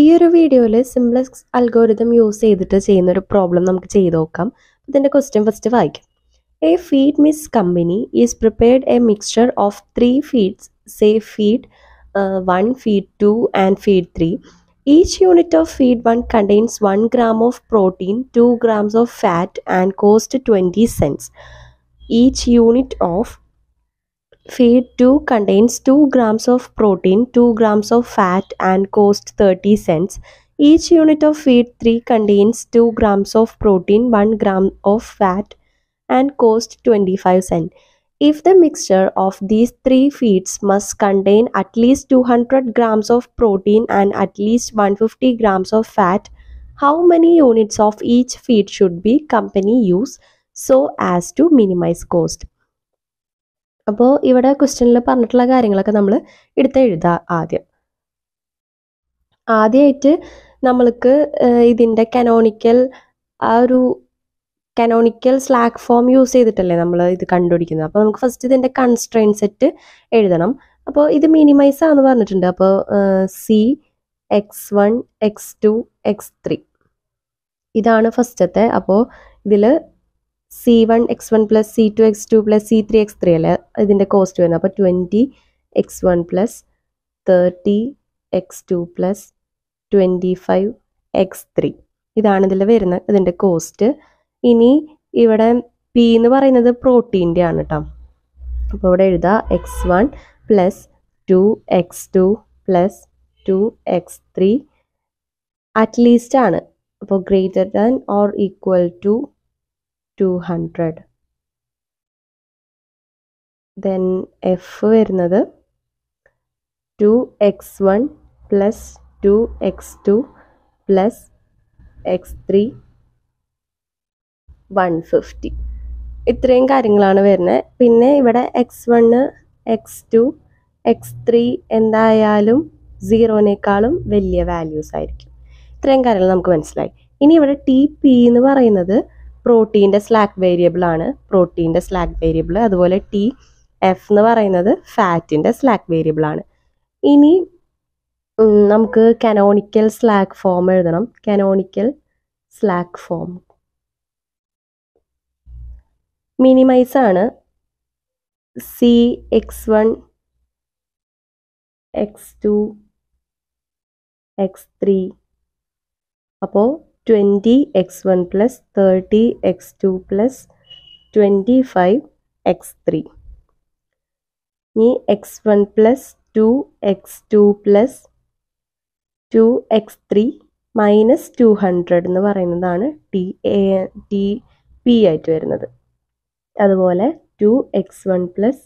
ഈ ഒരു വീഡിയോയിൽ സിംപ്ലക്സ് അൽഗോരിതം യൂസ് ചെയ്തിട്ട് ചെയ്യുന്ന ഒരു പ്രോബ്ലം നമുക്ക് ചെയ്തു നോക്കാം ഇതിൻ്റെ ക്വസ്റ്റ്യൻ ഫസ്റ്റ് വായിക്കാം a feed mix company is prepared a mixture of three feeds say feed one feed two and feed three each unit of feed one contains one gram of protein two grams of fat and cost twenty cents each unit of Feed 2 contains 2 grams of protein, 2 grams of fat and cost 30 cents. Each unit of feed 3 contains 2 grams of protein, 1 gram of fat and cost 25 cents. If the mixture of these three feeds must contain at least 200 grams of protein and at least 150 grams of fat, how many units of each feed should be company use so as to minimize cost? അപ്പോൾ ഇവിടെ ക്വസ്റ്റ്യനിൽ പറഞ്ഞിട്ടുള്ള കാര്യങ്ങളൊക്കെ നമ്മൾ എടുത്ത് എഴുതുക ആദ്യം ആദ്യമായിട്ട് നമ്മൾക്ക് ഇതിൻ്റെ കനോണിക്കൽ ആ ഒരു കനോണിക്കൽ സ്ലാക്ക് ഫോം യൂസ് ചെയ്തിട്ടല്ലേ നമ്മൾ ഇത് കണ്ടുപിടിക്കുന്നത് അപ്പോൾ നമുക്ക് ഫസ്റ്റ് ഇതിൻ്റെ കൺസ്ട്രെയിൻ സെറ്റ് എഴുതണം അപ്പോൾ ഇത് മിനിമൈസ് ആണെന്ന് പറഞ്ഞിട്ടുണ്ട് അപ്പോൾ c x one x two x three ഇതാണ് ഫസ്റ്റത്തെ അപ്പോൾ ഇതിൽ c one x one plus c two x two plus c three x three അല്ലേ ഇതിൻ്റെ കോസ്റ്റ് വരുന്നത് അപ്പോൾ twenty x one plus thirty x two plus twenty five x three ഇതാണ് ഇതിൽ വരുന്ന ഇതിൻ്റെ കോസ്റ്റ് ഇനി ഇവിടെ പി എന്ന് പറയുന്നത് പ്രോട്ടീൻ്റെ ആണ് കേട്ടോ അപ്പോൾ ഇവിടെ എഴുതുക x one plus two x two plus two x three at least ആണ് അപ്പോൾ greater than or equal to 200 then f വരുന്നത് two x one plus two x two plus x three one fifty ഇത്രയും കാര്യങ്ങളാണ് വരുന്നത് പിന്നെ ഇവിടെ x one x two x three എന്തായാലും സീറോനേക്കാളും വലിയ വാല്യൂസ് ആയിരിക്കും ഇത്രയും കാര്യങ്ങൾ നമുക്ക് മനസ്സിലായി ഇനി ഇവിടെ ടി പി എന്ന് പറയുന്നത് പ്രോട്ടീൻ്റെ സ്ലാക്ക് വേരിയബിളാണ് പ്രോട്ടീൻ്റെ സ്ലാക്ക് വേരിയബിൾ അതുപോലെ ടി എഫ് എന്ന് പറയുന്നത് ഫാറ്റിൻ്റെ സ്ലാക്ക് വേരിയബിളാണ് ഇനി നമുക്ക് കനോണിക്കൽ സ്ലാക്ക് ഫോം എഴുതണം കനോണിക്കൽ സ്ലാക്ക് ഫോം മിനിമൈസ് ആണ് c x one x two x three അപ്പോൾ twenty x one plus thirty x two plus twenty five x three ഇനി x one plus two x two plus two x three minus two hundred എന്ന് പറയുന്നതാണ് t a t p ആയിട്ട് വരുന്നത് അതുപോലെ to x one plus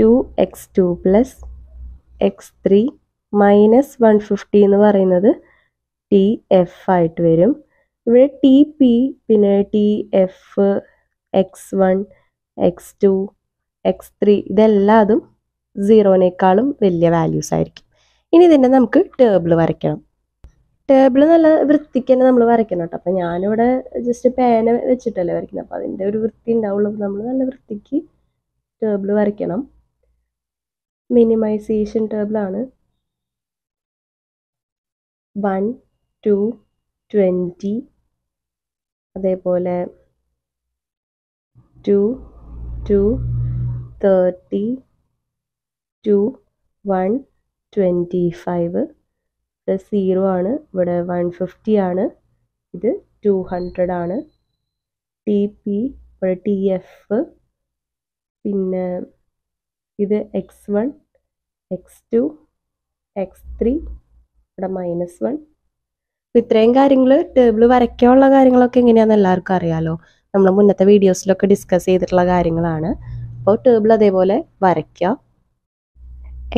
two x two plus x three minus one fifty എന്ന് പറയുന്നത് t f ആയിട്ട് വരും ഇവിടെ ടി പി പിന്നെ t f x one x two x three ഇതെല്ലാതും സീറോനേക്കാളും വലിയ വാല്യൂസ് ആയിരിക്കും ഇനി ഇതിൻ്റെ നമുക്ക് ടേബിൾ വരയ്ക്കണം ടേബിൾ നല്ല വൃത്തിക്ക് തന്നെ നമ്മൾ വരയ്ക്കണം കേട്ടോ അപ്പം ഞാനിവിടെ ജസ്റ്റ് പേന വെച്ചിട്ടല്ലേ വരയ്ക്കുന്നത് അപ്പോൾ അതിൻ്റെ ഒരു വൃത്തി ഉണ്ടാവുള്ളൂ നമ്മൾ നല്ല വൃത്തിക്ക് ടേബിൾ വരയ്ക്കണം മിനിമൈസേഷൻ ടേബിളാണ് വൺ ടു ട്വൻറ്റി അതേപോലെ two two thirty two one twenty five plus zero ആണ് ഇവിടെ വൺ ഫിഫ്റ്റി ആണ് ഇത് ടു ഹൺഡ്രഡ് ആണ് ടി പി ഇവിടെ ടി എഫ് പിന്നെ ഇത് x one x two x three ഇവിടെ മൈനസ് വൺ അപ്പോൾ ഇത്രയും കാര്യങ്ങൾ ടേബിൾ വരയ്ക്കാനുള്ള കാര്യങ്ങളൊക്കെ എങ്ങനെയാണെന്ന് എല്ലാവർക്കും അറിയാമല്ലോ നമ്മൾ മുന്നത്തെ വീഡിയോസിലൊക്കെ ഡിസ്കസ് ചെയ്തിട്ടുള്ള കാര്യങ്ങളാണ് അപ്പോൾ ടേബിൾ അതേപോലെ വരയ്ക്കുക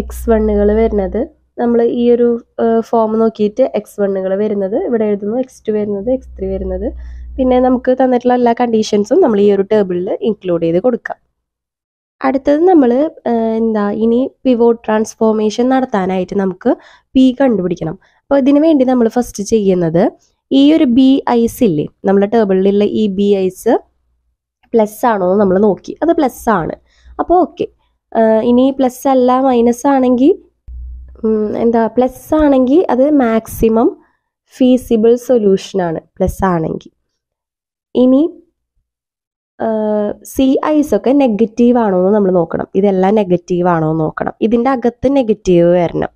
എക്സ് വണ്ണുകൾ വരുന്നത് നമ്മൾ ഈ ഒരു ഫോം നോക്കിയിട്ട് എക്സ് വണ്ണുകൾ വരുന്നത് ഇവിടെ എഴുതുന്നു എക്സ് ടു വരുന്നത് എക്സ് ത്രീ വരുന്നത് പിന്നെ നമുക്ക് തന്നിട്ടുള്ള എല്ലാ കണ്ടീഷൻസും നമ്മൾ ഈ ഒരു ടേബിളിൽ ഇൻക്ലൂഡ് ചെയ്ത് കൊടുക്കാം അടുത്തത് നമ്മൾ എന്താ ഇനി പിവോട്ട് ട്രാൻസ്ഫോർമേഷൻ നടത്താനായിട്ട് നമുക്ക് പി കണ്ടുപിടിക്കണം അപ്പോൾ ഇതിനു വേണ്ടി നമ്മൾ ഫസ്റ്റ് ചെയ്യുന്നത് ഈ ഒരു ബി ഐസ് ഇല്ലേ നമ്മുടെ ടേബിളിലുള്ള ഈ ബി ഐസ് പ്ലസ് ആണോ എന്ന് നമ്മൾ നോക്കി അത് പ്ലസ് ആണ് അപ്പോൾ ഓക്കെ ഇനി പ്ലസ് അല്ല മൈനസ് ആണെങ്കിൽ എന്താ പ്ലസ് ആണെങ്കിൽ അത് മാക്സിമം ഫീസിബിൾ സൊല്യൂഷൻ ആണ് പ്ലസ് ആണെങ്കിൽ ഇനി സി ഐസ് ഒക്കെ നെഗറ്റീവ് ആണോ എന്ന് നമ്മൾ നോക്കണം ഇതെല്ലാം നെഗറ്റീവ് ആണോ എന്ന് നോക്കണം ഇതിൻ്റെ അകത്ത് നെഗറ്റീവ് വരണം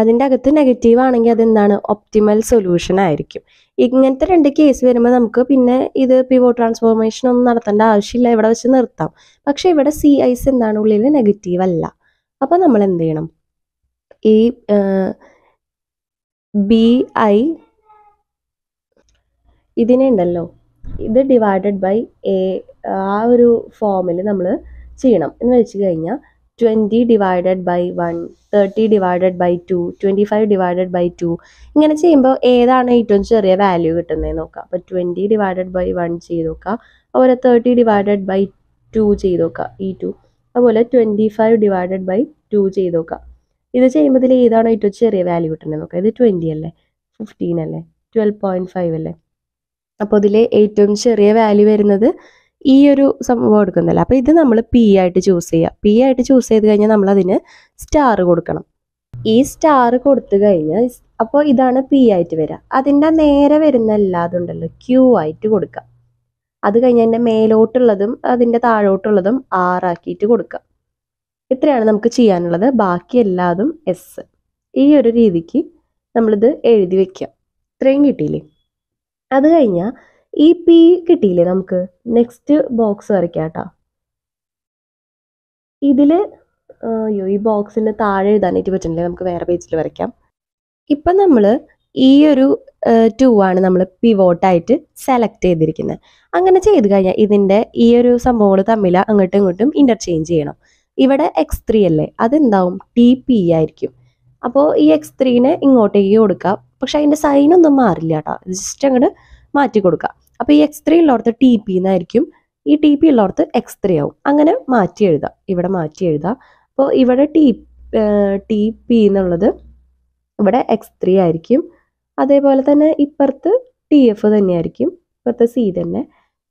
അതിൻ്റെ അകത്ത് നെഗറ്റീവ് ആണെങ്കിൽ അതെന്താണ് ഒപ്റ്റിമൽ സൊല്യൂഷൻ ആയിരിക്കും ഇങ്ങനത്തെ രണ്ട് കേസ് വരുമ്പോൾ നമുക്ക് പിന്നെ ഇത് പിവോ ട്രാൻസ്ഫോർമേഷൻ ഒന്നും നടത്തേണ്ട ആവശ്യമില്ല ഇവിടെ വെച്ച് നിർത്താം പക്ഷെ ഇവിടെ സി ഐസ് എന്താണ് ഉള്ളിൽ നെഗറ്റീവ് അല്ല അപ്പോൾ നമ്മൾ എന്ത് ചെയ്യണം ഈ ബി ഐ ഇതിനെ ഉണ്ടല്ലോ ഇത് ഡിവൈഡഡ് ബൈ എ ആ ഒരു ഫോമിൽ നമ്മൾ ചെയ്യണം എന്ന് വെച്ച് കഴിഞ്ഞാൽ twenty divided by one thirty divided by two twenty five divided by two ഇങ്ങനെ ചെയ്യുമ്പോൾ ഏതാണ് ഏറ്റവും ചെറിയ വാല്യൂ കിട്ടുന്നത് നോക്കാം അപ്പോൾ ട്വൻറ്റി ഡിവൈഡഡ് ബൈ വൺ ചെയ്ത് നോക്കാം അതുപോലെ തേർട്ടി ഡിവൈഡഡ് ബൈ ടു ചെയ്ത് നോക്കാം ഈ ടു അതുപോലെ twenty five divided by two ചെയ്ത് നോക്കാം ഇത് ചെയ്യുമ്പോൾ ഇതിൽ ഏതാണ് ഏറ്റവും ചെറിയ വാല്യൂ കിട്ടുന്നത് നോക്കാം ഇത് ട്വൻറ്റി അല്ലേ ഫിഫ്റ്റീൻ അല്ലേ ട്വൽവ് പോയിൻറ്റ് ഫൈവ് അല്ലേ അപ്പോൾ ഇതിൽ ഏറ്റവും ചെറിയ വാല്യൂ വരുന്നത് ഈ ഒരു സംഭവം എടുക്കുന്നില്ല അപ്പോൾ ഇത് നമ്മൾ പി ആയിട്ട് ചൂസ് ചെയ്യുക പി ആയിട്ട് ചൂസ് ചെയ്ത് കഴിഞ്ഞാൽ നമ്മൾ അതിന് സ്റ്റാർ കൊടുക്കണം ഈ സ്റ്റാർ കൊടുത്തു കഴിഞ്ഞാൽ അപ്പോൾ ഇതാണ് പി ആയിട്ട് വരിക അതിൻ്റെ നേരെ വരുന്ന ഉണ്ടല്ലോ ക്യൂ ആയിട്ട് കൊടുക്കുക അത് കഴിഞ്ഞാൽ അതിൻ്റെ മേലോട്ടുള്ളതും അതിൻ്റെ താഴോട്ടുള്ളതും ആർ ആക്കിയിട്ട് കൊടുക്കുക ഇത്രയാണ് നമുക്ക് ചെയ്യാനുള്ളത് ബാക്കി എല്ലാതും എസ് ഈ ഒരു രീതിക്ക് നമ്മളിത് എഴുതി വയ്ക്കാം ഇത്രയും കിട്ടിയില്ലേ അത് കഴിഞ്ഞാൽ ഈ പി കിട്ടിയില്ലേ നമുക്ക് നെക്സ്റ്റ് ബോക്സ് വരയ്ക്കാം ഇതിൽ അയ്യോ ഈ ബോക്സിന് താഴെ എഴുതാനായിട്ട് പറ്റുന്നില്ല നമുക്ക് വേറെ പേജിൽ വരയ്ക്കാം ഇപ്പം നമ്മൾ ഈ ഒരു ടു ആണ് നമ്മൾ വോട്ടായിട്ട് സെലക്ട് ചെയ്തിരിക്കുന്നത് അങ്ങനെ ചെയ്ത് കഴിഞ്ഞാൽ ഇതിൻ്റെ ഈ ഒരു സംഭവങ്ങൾ തമ്മിൽ അങ്ങോട്ടും ഇങ്ങോട്ടും ഇൻ്റർചേഞ്ച് ചെയ്യണം ഇവിടെ എക്സ് ത്രീ അല്ലേ അതെന്താവും ടി പി ആയിരിക്കും അപ്പോൾ ഈ എക്സ് ത്രീനെ ഇങ്ങോട്ടേക്ക് കൊടുക്കാം പക്ഷെ അതിൻ്റെ സൈനൊന്നും മാറില്ല കേട്ടോ ജസ്റ്റ് അങ്ങോട്ട് മാറ്റി കൊടുക്കാം അപ്പോൾ ഈ എക്സ് ത്രീ ഉള്ളവർത്ത് ടി പി എന്നായിരിക്കും ഈ ടി പി ഉള്ളവർത്ത് എക്സ് ത്രീ ആവും അങ്ങനെ മാറ്റി എഴുതാം ഇവിടെ മാറ്റി എഴുതാം അപ്പോൾ ഇവിടെ ടി ടി പി എന്നുള്ളത് ഇവിടെ എക്സ് ത്രീ ആയിരിക്കും അതേപോലെ തന്നെ ഇപ്പുറത്ത് ടി എഫ് തന്നെയായിരിക്കും ഇപ്പുറത്ത് സി തന്നെ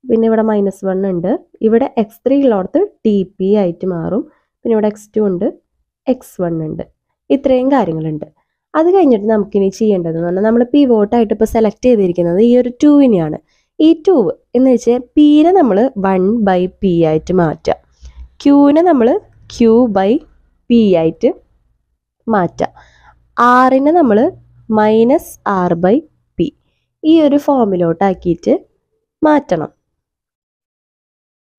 പിന്നെ ഇവിടെ മൈനസ് വൺ ഉണ്ട് ഇവിടെ എക്സ് ത്രീ ഉള്ളവർത്ത് ടി പി ആയിട്ട് മാറും പിന്നെ ഇവിടെ എക്സ് ടു ഉണ്ട് എക്സ് വൺ ഉണ്ട് ഇത്രയും കാര്യങ്ങളുണ്ട് അത് കഴിഞ്ഞിട്ട് നമുക്കിനി ചെയ്യേണ്ടതെന്ന് പറഞ്ഞാൽ നമ്മൾ വോട്ടായിട്ട് ഇപ്പോൾ സെലക്ട് ചെയ്തിരിക്കുന്നത് ഈ ഒരു ടൂവിനെയാണ് ഈ ട്യൂബ് എന്ന് വെച്ചാൽ പീനെ നമ്മൾ വൺ ബൈ പി ആയിട്ട് മാറ്റുക ക്യൂവിനെ നമ്മൾ ക്യൂ ബൈ പി ആയിട്ട് മാറ്റുക ആറിനെ നമ്മൾ മൈനസ് ആർ ബൈ പി ഈ ഒരു ഫോമിലോട്ടാക്കിയിട്ട് മാറ്റണം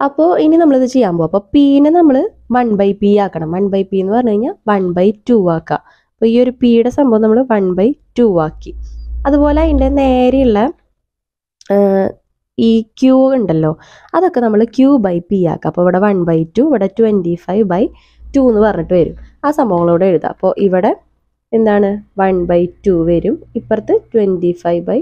അപ്പോൾ ഇനി നമ്മളിത് ചെയ്യാൻ പോകും അപ്പോൾ പീനെ നമ്മൾ വൺ ബൈ പി ആക്കണം വൺ ബൈ പി എന്ന് പറഞ്ഞു കഴിഞ്ഞാൽ വൺ ബൈ ടു ആക്കുക അപ്പോൾ ഈ ഒരു പിയുടെ സംഭവം നമ്മൾ വൺ ബൈ ടു ആക്കി അതുപോലെ അതിൻ്റെ നേരെയുള്ള ഈ ക്യൂ ഉണ്ടല്ലോ അതൊക്കെ നമ്മൾ ക്യൂ ബൈ പി ആക്കുക അപ്പോൾ ഇവിടെ വൺ ബൈ ടു ഇവിടെ ട്വൻറ്റി ഫൈവ് ബൈ ടു എന്ന് പറഞ്ഞിട്ട് വരും ആ സംഭവങ്ങളോട് എഴുതുക അപ്പോൾ ഇവിടെ എന്താണ് വൺ ബൈ ടു വരും ഇപ്പുറത്ത് ട്വൻറ്റി ഫൈവ് ബൈ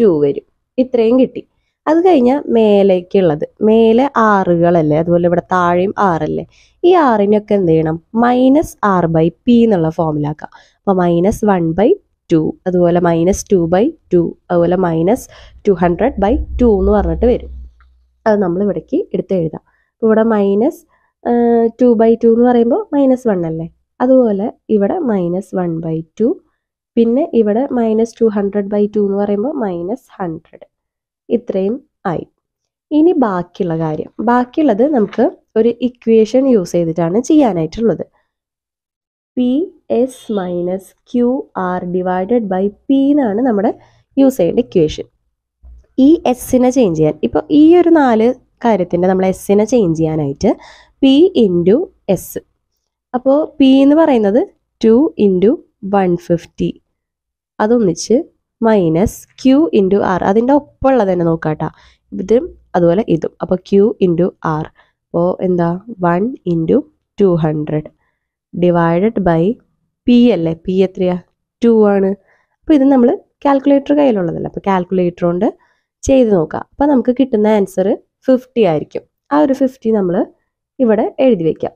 ടു വരും ഇത്രയും കിട്ടി അത് കഴിഞ്ഞാൽ മേലേക്കുള്ളത് മേലെ ആറുകളല്ലേ അതുപോലെ ഇവിടെ താഴെയും ആറല്ലേ ഈ ആറിനൊക്കെ എന്ത് ചെയ്യണം മൈനസ് ആർ ബൈ പി എന്നുള്ള ഫോമിലാക്കാം അപ്പോൾ മൈനസ് വൺ ബൈ ടു അതുപോലെ മൈനസ് ടു ബൈ ടു അതുപോലെ minus two hundred by two എന്ന് പറഞ്ഞിട്ട് വരും അത് നമ്മൾ ഇവിടേക്ക് എടുത്ത് എഴുതാം അപ്പോൾ ഇവിടെ മൈനസ് ടു ബൈ ടു എന്ന് പറയുമ്പോൾ മൈനസ് വൺ അല്ലേ അതുപോലെ ഇവിടെ മൈനസ് വൺ ബൈ ടു പിന്നെ ഇവിടെ minus two hundred by two എന്ന് പറയുമ്പോൾ മൈനസ് ഹൺഡ്രഡ് ഇത്രയും ആയി ഇനി ബാക്കിയുള്ള കാര്യം ബാക്കിയുള്ളത് നമുക്ക് ഒരു ഇക്വേഷൻ യൂസ് ചെയ്തിട്ടാണ് ചെയ്യാനായിട്ടുള്ളത് p s minus q r divided by p എന്നാണ് നമ്മുടെ യൂസ് ചെയ്യേണ്ട ഇക്വേഷൻ ഈ എസ്സിനെ ചേഞ്ച് ചെയ്യാൻ ഇപ്പോൾ ഈ ഒരു നാല് കാര്യത്തിൻ്റെ നമ്മൾ എസ്സിനെ ചേഞ്ച് ചെയ്യാനായിട്ട് പി ഇൻറ്റു എസ് അപ്പോൾ പി എന്ന് പറയുന്നത് ടു ഇൻറ്റു വൺ ഫിഫ്റ്റി അതൊന്നിച്ച് മൈനസ് ക്യു ഇൻറ്റു ആർ അതിൻ്റെ ഒപ്പമുള്ളത് തന്നെ നോക്കാട്ടോ ഇതും അതുപോലെ ഇതും അപ്പോൾ ക്യു ഇൻറ്റു ആർ അപ്പോൾ എന്താ one into two hundred divided by p അല്ലേ പി എത്രയാ ടു ആണ് അപ്പോൾ ഇത് നമ്മൾ കാൽക്കുലേറ്റർ കയ്യിലുള്ളതല്ല അപ്പോൾ കാൽക്കുലേറ്റർ കൊണ്ട് ചെയ്ത് നോക്കാം അപ്പോൾ നമുക്ക് കിട്ടുന്ന ആൻസർ ഫിഫ്റ്റി ആയിരിക്കും ആ ഒരു ഫിഫ്റ്റി നമ്മൾ ഇവിടെ എഴുതി വയ്ക്കാം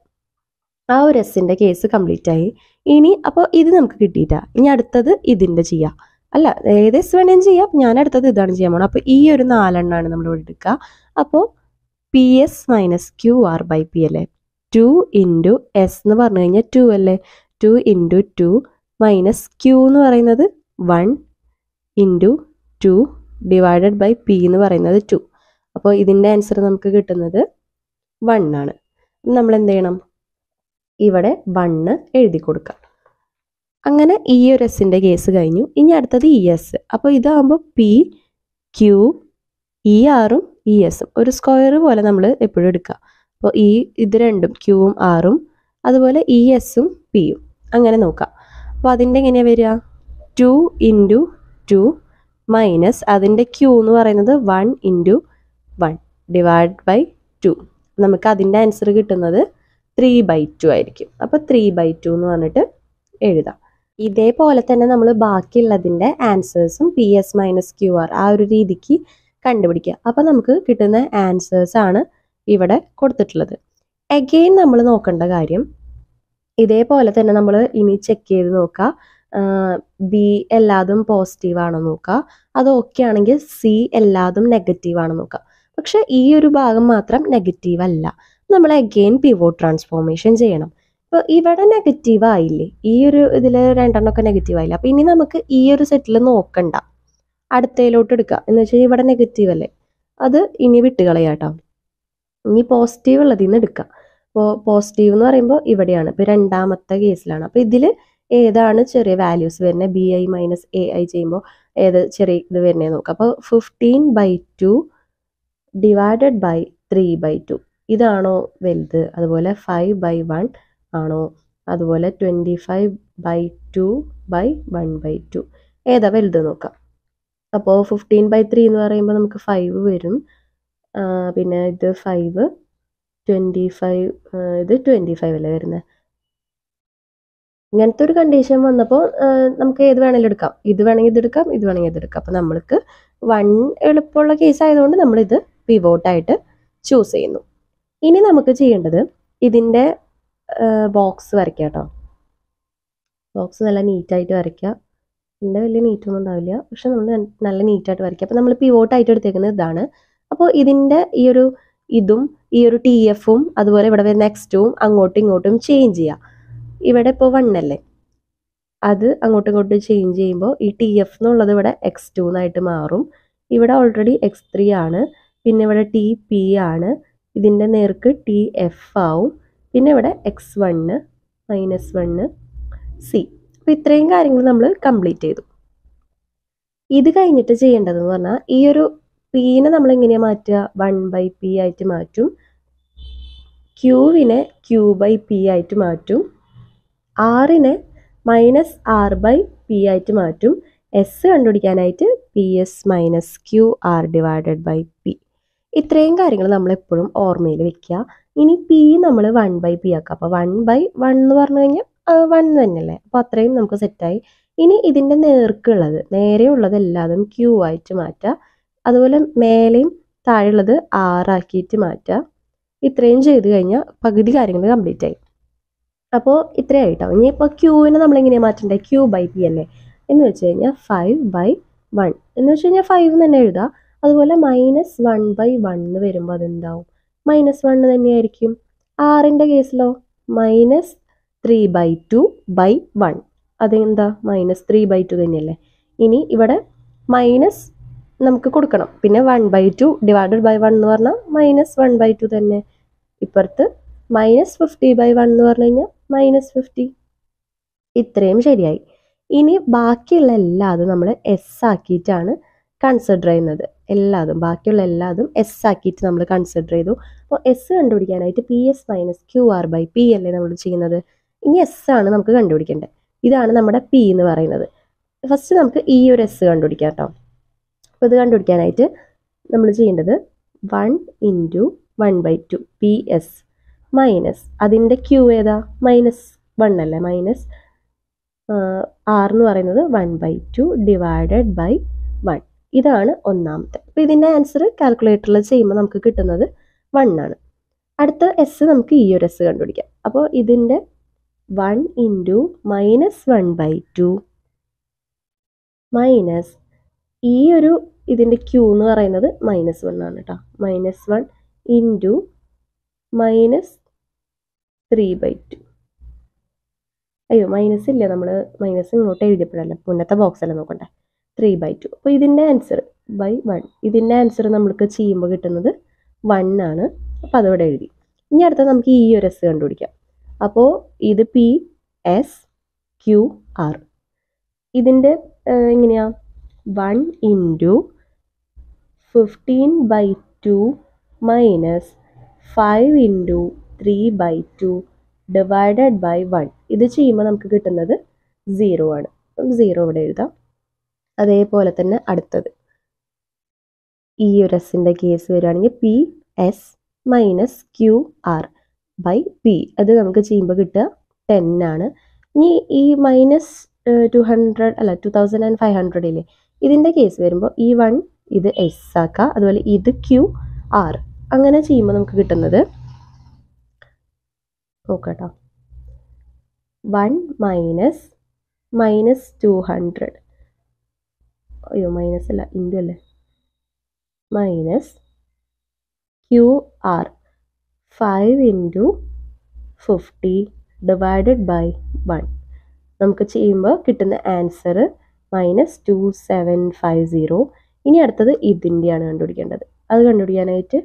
ആ ഒരു എസിൻ്റെ കേസ് കംപ്ലീറ്റ് ആയി ഇനി അപ്പോൾ ഇത് നമുക്ക് കിട്ടിയിട്ടാ ഇനി അടുത്തത് ഇതിൻ്റെ ചെയ്യാം അല്ല ഏത് എസ് വേണേലും ചെയ്യാം ഞാൻ അടുത്തത് ഇതാണ് ചെയ്യാൻ പോകണം അപ്പോൾ ഈ ഒരു നാലെണ്ണമാണ് നമ്മൾ ഇവിടെ എടുക്കുക അപ്പോൾ p s minus q r by p അല്ലേ ടു ഇൻറ്റു എസ് എന്ന് പറഞ്ഞു കഴിഞ്ഞാൽ ടു അല്ലേ two into two minus q എന്ന് പറയുന്നത് one into two divided by p എന്ന് പറയുന്നത് ടു അപ്പോൾ ഇതിൻ്റെ ആൻസർ നമുക്ക് കിട്ടുന്നത് വൺ ആണ് നമ്മൾ എന്ത് ചെയ്യണം ഇവിടെ വണ്ണ് എഴുതി കൊടുക്കാം അങ്ങനെ ഇ ഒരു എസിൻ്റെ കേസ് കഴിഞ്ഞു ഇനി അടുത്തത് ഇ എസ് അപ്പോൾ ഇതാകുമ്പോൾ പി ക്യൂ ഇ ആറും ഇ e എസും ഒരു സ്ക്വയർ പോലെ നമ്മൾ എപ്പോഴും എടുക്കുക അപ്പോൾ ഈ ഇത് രണ്ടും ക്യൂവും ആറും അതുപോലെ ഇ എസും പിയും അങ്ങനെ നോക്കാം അപ്പോൾ അതിൻ്റെ എങ്ങനെയാണ് വരിക ടു ഇൻറ്റു ടു മൈനസ് അതിൻ്റെ ക്യൂ എന്ന് പറയുന്നത് one into one divide by two നമുക്ക് അതിൻ്റെ ആൻസർ കിട്ടുന്നത് ത്രീ ബൈ ടു ആയിരിക്കും അപ്പോൾ ത്രീ ബൈ ടു എന്ന് പറഞ്ഞിട്ട് എഴുതാം ഇതേപോലെ തന്നെ നമ്മൾ ബാക്കിയുള്ളതിൻ്റെ ആൻസേഴ്സും p s minus q r ആ ഒരു രീതിക്ക് കണ്ടുപിടിക്കുക അപ്പോൾ നമുക്ക് കിട്ടുന്ന ആൻസേഴ്സാണ് ഇവിടെ കൊടുത്തിട്ടുള്ളത് എഗെയിൻ നമ്മൾ നോക്കേണ്ട കാര്യം ഇതേപോലെ തന്നെ നമ്മൾ ഇനി ചെക്ക് ചെയ്ത് നോക്കുക ബി എല്ലാതും പോസിറ്റീവ് ആണോ നോക്കുക അത് ഓക്കെ ആണെങ്കിൽ സി എല്ലാതും നെഗറ്റീവ് ആണോ നോക്കുക പക്ഷേ ഈ ഒരു ഭാഗം മാത്രം നെഗറ്റീവ് അല്ല നമ്മൾ അഗെയിൻ പിവോട്ട് ട്രാൻസ്ഫോർമേഷൻ ചെയ്യണം അപ്പോൾ ഇവിടെ നെഗറ്റീവ് ആയില്ലേ ഈ ഒരു ഇതിൽ രണ്ടെണ്ണമൊക്കെ നെഗറ്റീവ് ആയില്ല അപ്പോൾ ഇനി നമുക്ക് ഈ ഒരു സെറ്റിൽ നോക്കണ്ട അടുത്തയിലോട്ട് എടുക്കുക എന്ന് വെച്ചാൽ ഇവിടെ നെഗറ്റീവ് അല്ലേ അത് ഇനി വിട്ടുകളയാട്ടോ കളയാട്ടോ ഇനി പോസിറ്റീവ് ഉള്ളതിൽ നിന്ന് എടുക്കുക അപ്പോൾ പോസിറ്റീവ് എന്ന് പറയുമ്പോൾ ഇവിടെയാണ് ഇപ്പോൾ രണ്ടാമത്തെ കേസിലാണ് അപ്പോൾ ഇതിൽ ഏതാണ് ചെറിയ വാല്യൂസ് വരുന്നത് b i minus a i ചെയ്യുമ്പോൾ ഏത് ചെറിയ ഇത് വരുന്നത് നോക്കുക അപ്പോൾ fifteen by two divided by three by two ഇതാണോ വലുത് അതുപോലെ ഫൈവ് ബൈ വൺ ആണോ അതുപോലെ twenty five by two by one by two ഏതാ വലുത് നോക്കാം അപ്പോൾ ഫിഫ്റ്റീൻ ബൈ ത്രീ എന്ന് പറയുമ്പോൾ നമുക്ക് ഫൈവ് വരും പിന്നെ ഇത് ഫൈവ് ട്വൻറ്റി ഫൈവ് ഇത് ട്വൻറ്റി ഫൈവ് അല്ലേ വരുന്നത് ഇങ്ങനത്തെ ഒരു കണ്ടീഷൻ വന്നപ്പോൾ നമുക്ക് ഏത് വേണമെങ്കിലും എടുക്കാം ഇത് വേണമെങ്കിൽ ഇതെടുക്കാം ഇത് വേണമെങ്കിൽ ഇതെടുക്കാം അപ്പോൾ നമ്മൾക്ക് വൺ എളുപ്പമുള്ള കേസ് ആയതുകൊണ്ട് നമ്മളിത് പിവോട്ടായിട്ട് ചൂസ് ചെയ്യുന്നു ഇനി നമുക്ക് ചെയ്യേണ്ടത് ഇതിൻ്റെ ബോക്സ് വരയ്ക്കുക കേട്ടോ ബോക്സ് നല്ല നീറ്റായിട്ട് വരയ്ക്കുക എൻ്റെ വലിയ നീറ്റൊന്നും ഉണ്ടാവില്ല പക്ഷെ നമ്മൾ നല്ല നീറ്റായിട്ട് വരയ്ക്കുക അപ്പോൾ നമ്മൾ പിവോട്ടായിട്ട് എടുത്തേക്കുന്നത് ഇതാണ് അപ്പോൾ ഇതിൻ്റെ ഈ ഒരു ഇതും ഈ ഒരു ടി എഫും അതുപോലെ ഇവിടെ വരുന്ന എക്സ്റ്റും അങ്ങോട്ടും ഇങ്ങോട്ടും ചേഞ്ച് ചെയ്യുക ഇവിടെ ഇപ്പോൾ വൺ അല്ലേ അത് അങ്ങോട്ടും ഇങ്ങോട്ടും ചേഞ്ച് ചെയ്യുമ്പോൾ ഈ ടി എഫ് എന്നുള്ളത് ഇവിടെ എക്സ് ടു എന്നായിട്ട് മാറും ഇവിടെ ഓൾറെഡി എക്സ് ത്രീ ആണ് പിന്നെ ഇവിടെ ടി പി ആണ് ഇതിൻ്റെ നേർക്ക് ടി എഫ് ആവും പിന്നെ ഇവിടെ x one minus one c അപ്പോൾ ഇത്രയും കാര്യങ്ങൾ നമ്മൾ കംപ്ലീറ്റ് ചെയ്തു ഇത് കഴിഞ്ഞിട്ട് ചെയ്യേണ്ടതെന്ന് പറഞ്ഞാൽ ഈ ഒരു പീനെ നമ്മൾ എങ്ങനെയാണ് മാറ്റുക വൺ ബൈ പി ആയിട്ട് മാറ്റും ക്യൂവിനെ ക്യൂ ബൈ പി ആയിട്ട് മാറ്റും ആറിനെ മൈനസ് ആർ ബൈ പി ആയിട്ട് മാറ്റും എസ് കണ്ടുപിടിക്കാനായിട്ട് p s minus q r divided by p ഇത്രയും കാര്യങ്ങൾ നമ്മളെപ്പോഴും ഓർമ്മയിൽ വെക്കുക ഇനി പി നമ്മൾ വൺ ബൈ പി ആക്കുക അപ്പോൾ വൺ ബൈ വൺ എന്ന് പറഞ്ഞു കഴിഞ്ഞാൽ വൺ തന്നെയല്ലേ അപ്പോൾ അത്രയും നമുക്ക് സെറ്റായി ഇനി ഇതിൻ്റെ നേർക്കുള്ളത് നേരെയുള്ളതെല്ലാതും ക്യൂ ആയിട്ട് മാറ്റുക അതുപോലെ മേലെയും താഴെയുള്ളത് ആറാക്കിയിട്ട് മാറ്റുക ഇത്രയും ചെയ്ത് കഴിഞ്ഞാൽ പകുതി കാര്യങ്ങൾ കംപ്ലീറ്റ് ആയി അപ്പോൾ ഇത്രയും ആയിട്ടോ ഇനിയിപ്പോൾ ക്യൂവിനെ നമ്മളെങ്ങനെയാണ് മാറ്റേണ്ടത് ക്യൂ ബൈ പി അല്ലേ എന്ന് വെച്ച് കഴിഞ്ഞാൽ ഫൈവ് ബൈ വൺ എന്ന് വെച്ച് കഴിഞ്ഞാൽ ഫൈവ് തന്നെ എഴുതാം അതുപോലെ മൈനസ് വൺ ബൈ വൺ എന്ന് വരുമ്പോൾ അതെന്താവും മൈനസ് വൺ തന്നെയായിരിക്കും ആറിൻ്റെ കേസിലോ minus three by two by one അതെന്താ മൈനസ് ത്രീ ബൈ ടു തന്നെയല്ലേ ഇനി ഇവിടെ മൈനസ് നമുക്ക് കൊടുക്കണം പിന്നെ one by two divided by one എന്ന് പറഞ്ഞാൽ മൈനസ് വൺ ബൈ ടു തന്നെ ഇപ്പുറത്ത് മൈനസ് ഫിഫ്റ്റി ബൈ വൺ എന്ന് പറഞ്ഞു കഴിഞ്ഞാൽ മൈനസ് ഫിഫ്റ്റി ഇത്രയും ശരിയായി ഇനി ബാക്കിയുള്ള എല്ലാതും നമ്മൾ എസ് ആക്കിയിട്ടാണ് കൺസിഡർ ചെയ്യുന്നത് എല്ലാതും ബാക്കിയുള്ള എല്ലാതും എസ് ആക്കിയിട്ട് നമ്മൾ കൺസിഡർ ചെയ്തു അപ്പോൾ എസ് കണ്ടുപിടിക്കാനായിട്ട് p s minus q r by p അല്ലേ നമ്മൾ ചെയ്യുന്നത് ഇനി എസ് ആണ് നമുക്ക് കണ്ടുപിടിക്കേണ്ടത് ഇതാണ് നമ്മുടെ പി എന്ന് പറയുന്നത് ഫസ്റ്റ് നമുക്ക് ഈ ഒരു എസ് കണ്ടുപിടിക്കാം കേട്ടോ അപ്പോൾ ഇത് കണ്ടുപിടിക്കാനായിട്ട് നമ്മൾ ചെയ്യേണ്ടത് one into one by two p s minus അതിൻ്റെ ക്യൂ ഏതാ മൈനസ് വൺ അല്ലേ മൈനസ് ആർ എന്ന് പറയുന്നത് one by two divided by one ഇതാണ് ഒന്നാമത്തെ അപ്പോൾ ഇതിൻ്റെ ആൻസർ കാൽക്കുലേറ്ററിൽ ചെയ്യുമ്പോൾ നമുക്ക് കിട്ടുന്നത് വൺ ആണ് അടുത്ത എസ് നമുക്ക് ഈ ഒരു എസ് കണ്ടുപിടിക്കാം അപ്പോൾ ഇതിൻ്റെ one into minus one by two minus ഈ ഒരു ഇതിൻ്റെ ക്യൂ എന്ന് പറയുന്നത് മൈനസ് വൺ ആണ് കേട്ടോ minus one into minus three by two അയ്യോ മൈനസ് ഇല്ല നമ്മൾ മൈനസ് ഇങ്ങോട്ട് എഴുതിയപ്പോഴല്ല മുന്നത്തെ ബോക്സല്ല നോക്കണ്ടേ ത്രീ ബൈ ടു അപ്പോൾ ഇതിൻ്റെ ആൻസർ ബൈ വൺ ഇതിൻ്റെ ആൻസർ നമ്മൾക്ക് ചെയ്യുമ്പോൾ കിട്ടുന്നത് വൺ ആണ് അപ്പോൾ അതോടെ എഴുതി ഇനി അടുത്ത നമുക്ക് ഈ ഒരു എസ് കണ്ടുപിടിക്കാം അപ്പോൾ ഇത് പി എസ് ക്യു ആർ ഇതിൻ്റെ എങ്ങനെയാണ് one into fifteen by two minus five into three by two divided by one ഇത് ചെയ്യുമ്പോൾ നമുക്ക് കിട്ടുന്നത് സീറോ ആണ് സീറോ ഇവിടെ എഴുതാം അതേപോലെ തന്നെ അടുത്തത് ഈ ഒരു എസിൻ്റെ കേസ് വരികയാണെങ്കിൽ p s minus q r by p അത് നമുക്ക് ചെയ്യുമ്പോൾ കിട്ടുക ടെൻ ആണ് ഇനി ഈ മൈനസ് ടു ഹൺഡ്രഡ് അല്ല two thousand and five hundred ഇല്ലേ ഇതിൻ്റെ കേസ് വരുമ്പോൾ ഈ വൺ ഇത് എസ് ആക്കുക അതുപോലെ ഇത് ക്യു ആർ അങ്ങനെ ചെയ്യുമ്പോൾ നമുക്ക് കിട്ടുന്നത് നോക്കട്ടോ one minus minus two hundred അയ്യോ മൈനസ് അല്ല ഇൻഡു അല്ലേ minus q r five into fifty divided by one നമുക്ക് ചെയ്യുമ്പോൾ കിട്ടുന്ന answer minus two seven five zero ഇനി അടുത്തത് ഇതിൻ്റെയാണ് കണ്ടുപിടിക്കേണ്ടത് അത് കണ്ടുപിടിക്കാനായിട്ട്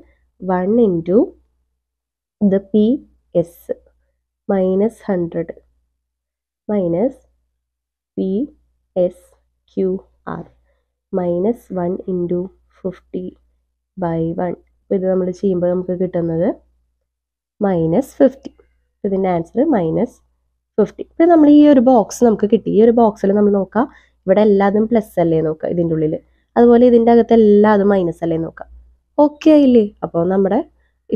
one into the p s minus hundred minus p s q r minus one into fifty by one അപ്പോൾ ഇത് നമ്മൾ ചെയ്യുമ്പോൾ നമുക്ക് കിട്ടുന്നത് മൈനസ് ഫിഫ്റ്റി ഇതിൻ്റെ ആൻസർ മൈനസ് ഫിഫ്റ്റി ഇപ്പോൾ നമ്മൾ ഈ ഒരു ബോക്സ് നമുക്ക് കിട്ടി ഈ ഒരു ബോക്സിൽ നമ്മൾ നോക്കാം ഇവിടെ എല്ലാതും പ്ലസ് അല്ലേ നോക്കുക ഇതിൻ്റെ ഉള്ളിൽ അതുപോലെ ഇതിൻ്റെ അകത്ത് എല്ലാതും മൈനസ് അല്ലേ നോക്കുക ഓക്കെ ആയില്ലേ അപ്പോൾ നമ്മുടെ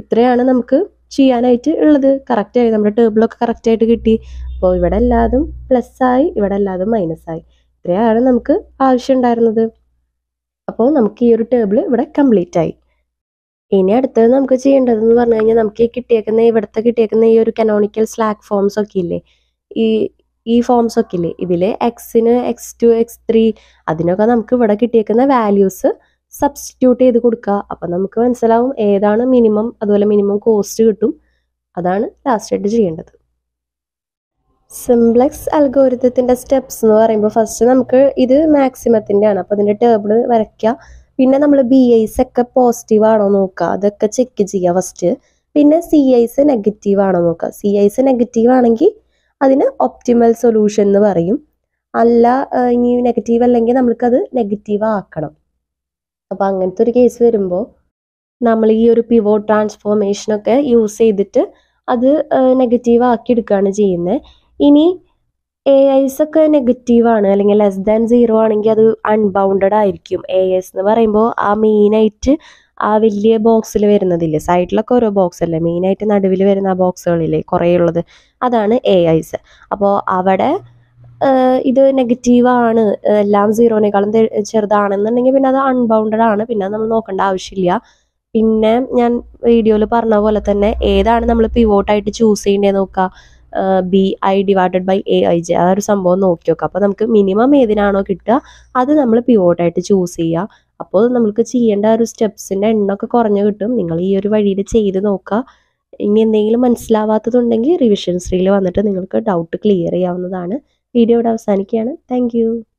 ഇത്രയാണ് നമുക്ക് ചെയ്യാനായിട്ട് ഉള്ളത് കറക്റ്റായി നമ്മുടെ ടേബിളൊക്കെ കറക്റ്റായിട്ട് കിട്ടി അപ്പോൾ ഇവിടെ എല്ലാതും പ്ലസ് ആയി ഇവിടെ എല്ലാതും മൈനസ് ആയി ഇത്രയാണ് നമുക്ക് ആവശ്യം ഉണ്ടായിരുന്നത് അപ്പോൾ നമുക്ക് ഈ ഒരു ടേബിൾ ഇവിടെ കംപ്ലീറ്റ് ആയി ഇനി അടുത്തത് നമുക്ക് ചെയ്യേണ്ടതെന്ന് പറഞ്ഞു കഴിഞ്ഞാൽ നമുക്ക് ഈ കിട്ടിയേക്കുന്ന ഇവിടുത്തെ കിട്ടിയേക്കുന്ന ഈ ഒരു കനോണിക്കൽ സ്ലാക്ക് ഫോംസ് ഒക്കെ ഇല്ലേ ഈ ഈ ഫോംസ് ഒക്കെ ഇല്ലേ ഇതിൽ എക്സിന് എക്സ് ടു എക്സ് ത്രീ അതിനൊക്കെ നമുക്ക് ഇവിടെ കിട്ടിയേക്കുന്ന വാല്യൂസ് സബ്സ്റ്റിറ്റ്യൂട്ട് ചെയ്ത് കൊടുക്കുക അപ്പം നമുക്ക് മനസ്സിലാവും ഏതാണ് മിനിമം അതുപോലെ മിനിമം കോസ്റ്റ് കിട്ടും അതാണ് ലാസ്റ്റായിട്ട് ചെയ്യേണ്ടത് സിംപ്ലെക്സ് അൽഗോരിതത്തിൻ്റെ സ്റ്റെപ്സ് എന്ന് പറയുമ്പോൾ ഫസ്റ്റ് നമുക്ക് ഇത് മാക്സിമത്തിൻ്റെ ആണ് അപ്പോൾ അതിൻ്റെ ടേബിൾ വരയ്ക്കുക പിന്നെ നമ്മൾ ബി ഐസ് ഒക്കെ പോസിറ്റീവ് ആണോ നോക്കുക അതൊക്കെ ചെക്ക് ചെയ്യുക ഫസ്റ്റ് പിന്നെ സി ഐസ് നെഗറ്റീവ് ആണോ നോക്കുക സി ഐസ് നെഗറ്റീവ് ആണെങ്കിൽ അതിന് ഒപ്റ്റിമൽ സൊല്യൂഷൻ എന്ന് പറയും അല്ല ഇനി നെഗറ്റീവ് അല്ലെങ്കിൽ നമ്മൾക്കത് നെഗറ്റീവ് ആക്കണം അപ്പോൾ അങ്ങനത്തെ ഒരു കേസ് വരുമ്പോൾ നമ്മൾ ഈ ഒരു പിവോ ട്രാൻസ്ഫോർമേഷനൊക്കെ യൂസ് ചെയ്തിട്ട് അത് നെഗറ്റീവ് ആക്കി എടുക്കുകയാണ് ചെയ്യുന്നത് ഇനി എ ഐസ് ഒക്കെ നെഗറ്റീവ് ആണ് അല്ലെങ്കിൽ ലെസ് ദാൻ സീറോ ആണെങ്കിൽ അത് അൺബൗണ്ടഡ് ആയിരിക്കും എ എസ് എന്ന് പറയുമ്പോൾ ആ മെയിനായിട്ട് ആ വലിയ ബോക്സിൽ വരുന്നതില്ലേ സൈഡിലൊക്കെ ഓരോ ബോക്സ് അല്ലേ മെയിനായിട്ട് നടുവിൽ വരുന്ന ആ ബോക്സുകളില്ലേ കുറേ ഉള്ളത് അതാണ് എ ഐസ് അപ്പോൾ അവിടെ ഇത് നെഗറ്റീവാണ് എല്ലാം സീറോനേക്കാളും ചെറുതാണെന്നുണ്ടെങ്കിൽ പിന്നെ അത് അൺബൗണ്ടഡ് ആണ് പിന്നെ നമ്മൾ നോക്കേണ്ട ആവശ്യമില്ല പിന്നെ ഞാൻ വീഡിയോയിൽ പറഞ്ഞ പോലെ തന്നെ ഏതാണ് നമ്മൾ പിവോട്ടായിട്ട് ചൂസ് ചെയ്യേണ്ടത് നോക്കുക b i divided by a i j ആ ഒരു സംഭവം നോക്കി നോക്കാം അപ്പോൾ നമുക്ക് മിനിമം ഏതിനാണോ കിട്ടുക അത് നമ്മൾ പിവോട്ടായിട്ട് ചൂസ് ചെയ്യുക അപ്പോൾ നമുക്ക് ചെയ്യേണ്ട ഒരു സ്റ്റെപ്സിൻ്റെ എണ്ണമൊക്കെ കുറഞ്ഞു കിട്ടും നിങ്ങൾ ഈ ഒരു വഴിയിൽ ചെയ്ത് നോക്കുക ഇനി എന്തെങ്കിലും മനസ്സിലാവാത്തതുണ്ടെങ്കിൽ റിവിഷൻ ശ്രീയിൽ വന്നിട്ട് നിങ്ങൾക്ക് ഡൗട്ട് ക്ലിയർ ചെയ്യാവുന്നതാണ് വീഡിയോ ഇവിടെ അവസാനിക്കുകയാണ് താങ്ക്